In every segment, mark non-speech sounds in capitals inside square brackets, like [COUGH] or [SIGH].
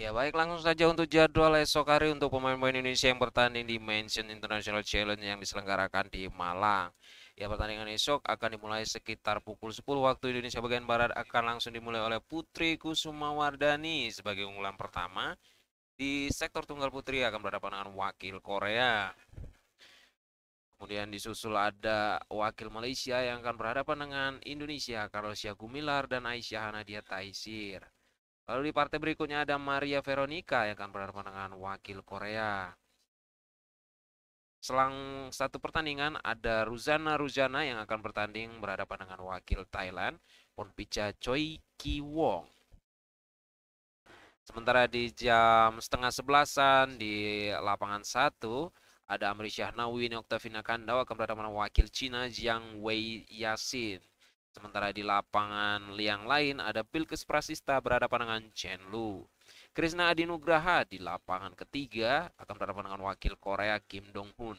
Ya baik langsung saja untuk jadwal esok hari untuk pemain-pemain Indonesia yang bertanding di Mansion International Challenge yang diselenggarakan di Malang. Ya pertandingan esok akan dimulai sekitar pukul 10 waktu Indonesia bagian Barat akan langsung dimulai oleh Putri Kusuma Wardani sebagai unggulan pertama. Di sektor tunggal putri akan berhadapan dengan wakil Korea. Kemudian disusul ada wakil Malaysia yang akan berhadapan dengan Indonesia, Carlosia Gumilar dan Aisyah Hanadia Taisir. Lalu di partai berikutnya ada Maria Veronica yang akan berhadapan dengan wakil Korea. Selang satu pertandingan ada Ruzana Ruzana yang akan bertanding berhadapan dengan wakil Thailand, Ponpicha Choi Ki Wong. Sementara di jam setengah sebelasan di lapangan satu ada Amri Syahnawi dan Oktavina Kandau akan berhadapan dengan wakil Cina Jiang Wei Yasin. Sementara di lapangan liang lain ada pilkes Prasista berhadapan dengan Chen Lu. Krishna Adinugraha di lapangan ketiga akan berhadapan dengan wakil Korea Kim Dong Hoon.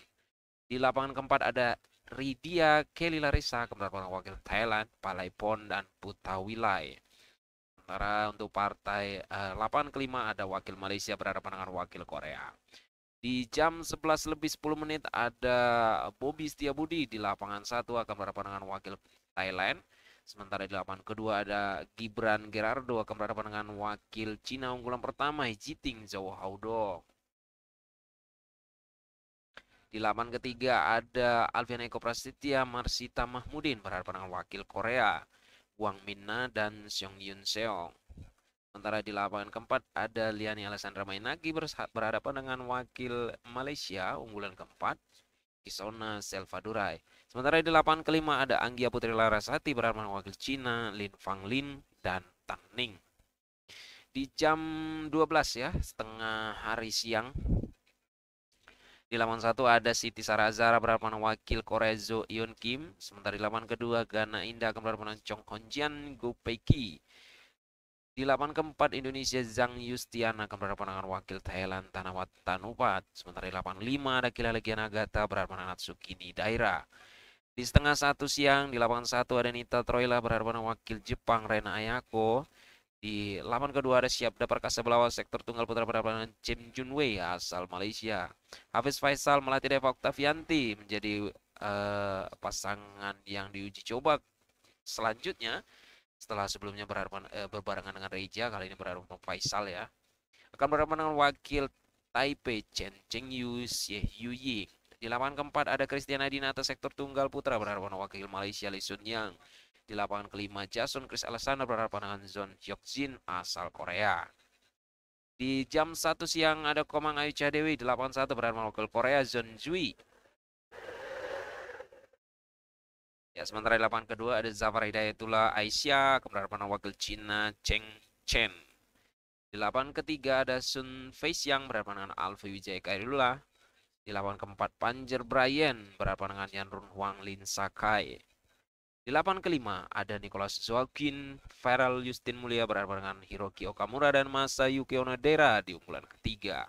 Di lapangan keempat ada Ridia Kelly Larissa akan berhadapan dengan wakil Thailand Palai Pon dan Puta Wilai. Sementara untuk partai eh, lapangan kelima ada wakil Malaysia berhadapan dengan wakil Korea. Di jam 11 lebih 10 menit ada Bobby Setiabudi di lapangan satu akan berhadapan dengan wakil Thailand. Sementara di lapangan kedua ada Gibran Gerardo akan berhadapan dengan wakil Cina unggulan pertama Jiting Zhou Haodong. Di lapangan ketiga ada Alfian Eko Prasetya Marsita Mahmudin berhadapan dengan wakil Korea Wang Minna dan Seong Yun Seong. Sementara di lapangan keempat ada Liani Alessandra Mainaki berhadapan dengan wakil Malaysia unggulan keempat Kisona Selvadurai. Sementara di lapangan kelima ada Anggia Putri Larasati berhadapan wakil Cina, Lin Fang Lin, dan Tan Ning. Di jam 12 ya, setengah hari siang, di laman satu ada Siti Sarazara berhadapan wakil Korezo Yun Kim. Sementara di laman kedua Gana Indah akan berhadapan Chong Honjian Ki. Di laman keempat Indonesia Zhang Yustiana akan berhadapan wakil Thailand Tanawat Tanupat. Sementara di lapan lima ada Kila Legian Agata berhadapan dengan Atsukini Daira. Di setengah satu siang di lapangan satu ada Nita Troila berharapan wakil Jepang Rena Ayako. Di lapangan kedua ada Siap dapat Perkasa Belawa sektor tunggal putra berhadapan Jim Junwei asal Malaysia. Hafiz Faisal melatih Deva Octavianti menjadi uh, pasangan yang diuji coba selanjutnya setelah sebelumnya berharapan uh, eh, berbarengan dengan Reja kali ini berhadapan Faisal ya akan berhadapan dengan wakil Taipei Chen Cheng Yu Xie Yu Ying di lapangan keempat ada Christian Adinata sektor tunggal putra berhadapan wakil Malaysia Lee Sun Yang. Di lapangan kelima Jason Chris Alexander berhadapan dengan Zon Hyuk Jin asal Korea. Di jam 1 siang ada Komang Ayu Chadewi di lapangan 1 berhadapan wakil Korea Zon Jui. Ya, sementara di lapangan kedua ada Zafar Hidayatullah Aisyah keberhadapan wakil Cina Cheng Chen. Di lapangan ketiga ada Sun Fei Yang berhadapan dengan Alfi Wijaya Kairullah. Di lapangan keempat, Panjer Brian berhadapan dengan Yan Run Huang Lin Sakai. Di lapangan kelima, ada Nicholas Joaquin, Farrell Justin Mulia berhadapan dengan Hiroki Okamura dan Masayuki Onodera di unggulan ketiga.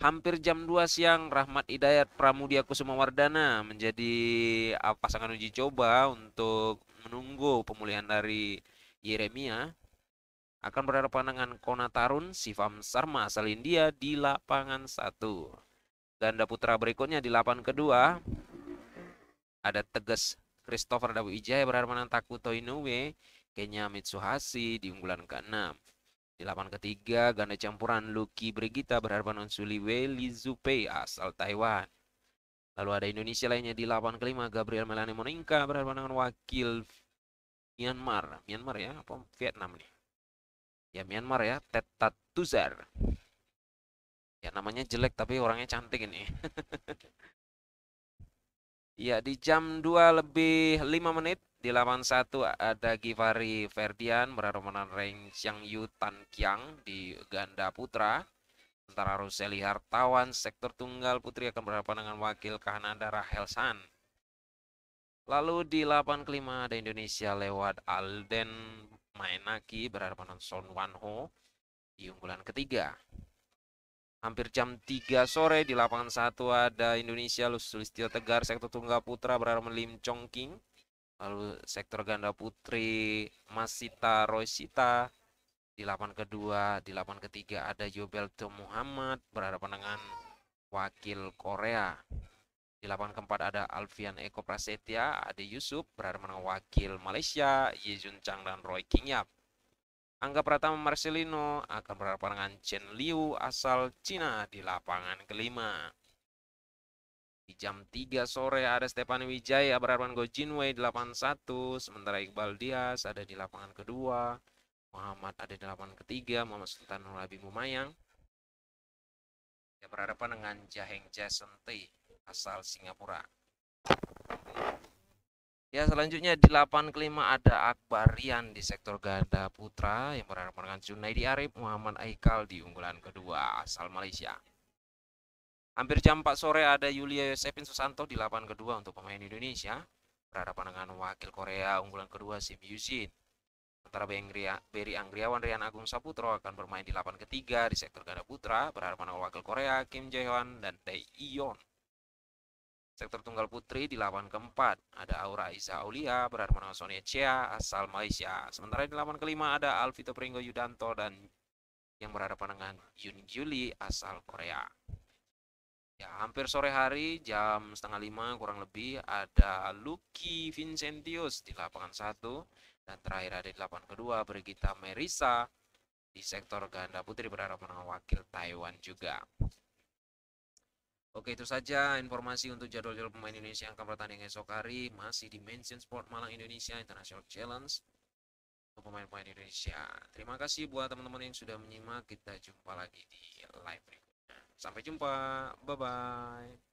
Hampir jam 2 siang, Rahmat Hidayat Pramudia Kusuma Wardana menjadi ah, pasangan uji coba untuk menunggu pemulihan dari Yeremia akan berhadapan dengan Kona Tarun Sivam Sarma asal India di lapangan 1. Ganda putra berikutnya di lapan kedua ada tegas Christopher Wijaya Ijaya takut menang Takuto Inoue, Kenya Mitsuhashi di unggulan ke-6. Di lapan ketiga, ganda campuran Lucky Brigita berharapan dengan Suliwe Zupe asal Taiwan. Lalu ada Indonesia lainnya di lapan kelima, Gabriel Melani Moninka berharapan dengan wakil Myanmar. Myanmar ya, apa Vietnam nih? Ya Myanmar ya, Tetat Tuzar ya namanya jelek tapi orangnya cantik ini [LAUGHS] ya di jam 2 lebih 5 menit di lapan satu ada Givari Ferdian berhadapan Reng Yang Yu Tan Kiang di ganda putra antara Roseli Hartawan sektor tunggal putri akan berhadapan dengan wakil Kanada Rahel San lalu di lapan kelima ada Indonesia lewat Alden Mainaki berhadapan dengan Son Wanho di unggulan ketiga hampir jam 3 sore di lapangan satu ada Indonesia Sulistio Tegar sektor tunggal putra berharap Lim Chong King lalu sektor ganda putri Masita Roysita di lapangan kedua di lapangan ketiga ada Yobel Yobelto Muhammad berhadapan dengan wakil Korea di lapangan keempat ada Alfian Eko Prasetya Ade Yusuf berhadapan dengan wakil Malaysia Yejun Chang dan Roy King Yap. Angga Pratama Marcelino akan berhadapan dengan Chen Liu asal Cina di lapangan kelima. Di jam 3 sore ada Stepan Wijaya berhadapan Go Jinwei di lapangan 1, sementara Iqbal Dias ada di lapangan kedua, Muhammad ada di lapangan ketiga, Muhammad Sultan Nurabi Mumayang. Dia berhadapan dengan Jaheng Jason T asal Singapura. Ya, selanjutnya di lapangan kelima ada Akbarian di sektor ganda putra yang berhadapan Junaidi Arif Muhammad Aikal di unggulan kedua asal Malaysia. Hampir jam 4 sore ada Yulia Yosefin Susanto di lapangan kedua untuk pemain Indonesia berhadapan dengan wakil Korea unggulan kedua Sim Yujin. Antara Beri Anggriawan Rian Agung Saputro akan bermain di lapangan ketiga di sektor ganda putra berhadapan dengan wakil Korea Kim Jae Hwan dan Tae Yoon. Sektor tunggal putri di lawan keempat ada Aura Isa Aulia berhadapan dengan Sonia Chia asal Malaysia. Sementara di lawan kelima ada Alvito Pringo Yudanto dan yang berhadapan dengan Yun Juli asal Korea. Ya, hampir sore hari jam setengah lima kurang lebih ada Lucky Vincentius di lapangan satu dan terakhir ada di lapangan kedua Brigita Merisa di sektor ganda putri berhadapan dengan wakil Taiwan juga. Oke itu saja informasi untuk jadwal-jadwal pemain Indonesia yang akan bertanding esok hari masih di Mention Sport Malang Indonesia International Challenge untuk pemain-pemain Indonesia. Terima kasih buat teman-teman yang sudah menyimak. Kita jumpa lagi di live berikutnya. Sampai jumpa. Bye bye.